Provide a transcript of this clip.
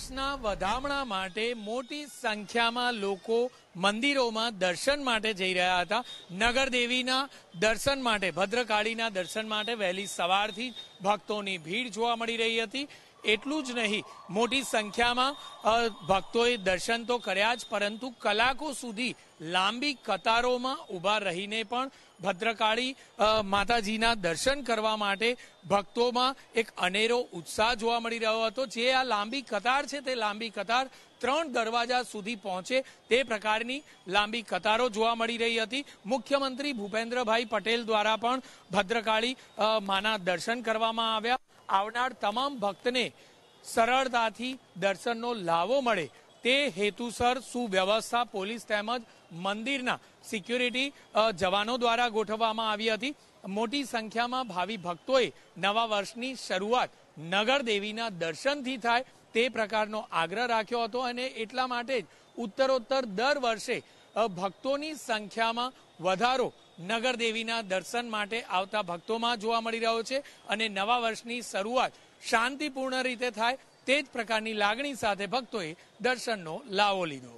વર્ષના વધામણા માટે મોટી સંખ્યામાં લોકો મંદિરોમાં દર્શન માટે જઈ રહ્યા હતા નગર દેવીના દર્શન માટે ભદ્રકાળીના દર્શન માટે વહેલી સવારથી ભક્તોની ભીડ જોવા મળી રહી હતી એટલું જ નહીં મોટી સંખ્યામાં ભક્તોએ દર્શન તો કર્યા જ પરંતુ કલાકો સુધી લાંબી કતારોમાં ઊભા રહીને પણ ભદ્રકાળી માતાજીના દર્શન કરવા માટે ભક્તોમાં એક અનેરો ઉત્સાહ જોવા મળી રહ્યો હતો જે આ લાંબી કતાર છે તે લાંબી કતાર ત્રણ દરવાજા સુધી પહોંચે તે પ્રકારની લાંબી કતારો જોવા મળી રહી હતી મુખ્યમંત્રી ભૂપેન્દ્રભાઈ પટેલ દ્વારા પણ ભદ્રકાળી માના દર્શન કરવામાં આવ્યા આવનાર તમામ ભક્તને સરળતાથી દર્શનનો લાવો મળે તે હેતુસર સુવ્યવસ્થા પોલીસ તેમજ મંદિરના સિક્યુરિટી જવાનો દ્વારા ગોઠવવામાં આવી હતી મોટી સંખ્યામાં ભાવિ ભક્તોએ નવા વર્ષની શરૂઆત નગર દેવીના દર્શનથી થાય તે પ્રકારનો આગ્રહ રાખ્યો હતો અને એટલા માટે જ ઉત્તરોત્તર દર વર્ષે ભક્તોની સંખ્યામાં વધારો નગર દેવીના દર્શન માટે આવતા ભક્તોમાં જોવા મળી રહ્યો છે અને નવા વર્ષની શરૂઆત શાંતિપૂર્ણ રીતે થાય તે જ પ્રકારની લાગણી સાથે ભક્તોએ દર્શનનો લાવો લીધો